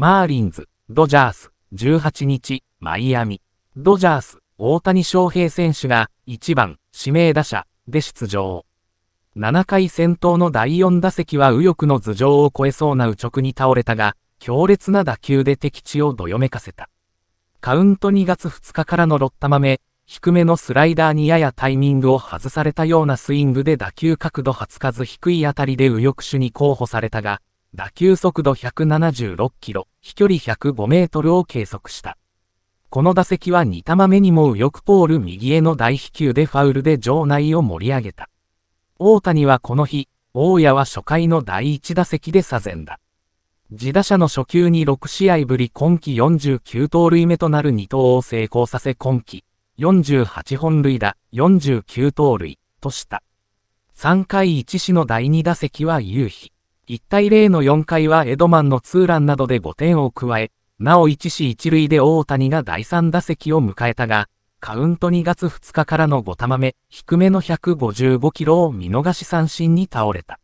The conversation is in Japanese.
マーリンズ、ドジャース、18日、マイアミ。ドジャース、大谷翔平選手が1番指名打者で出場。7回戦闘の第4打席は右翼の頭上を越えそうな右直に倒れたが、強烈な打球で敵地をどよめかせた。カウント2月2日からの6玉目、低めのスライダーにややタイミングを外されたようなスイングで打球角度はつかず低いあたりで右翼手に候補されたが、打球速度176キロ、飛距離105メートルを計測した。この打席は2球目にも右翼ポール右への大飛球でファウルで場内を盛り上げた。大谷はこの日、大谷は初回の第1打席で左前だ。自打者の初球に6試合ぶり今季49盗塁目となる2投を成功させ今季48本塁打49盗塁とした。3回1死の第2打席は夕日。1対0の4回はエドマンのツーランなどで5点を加え、なお1死1塁で大谷が第3打席を迎えたが、カウント2月2日からの5玉目、低めの155キロを見逃し三振に倒れた。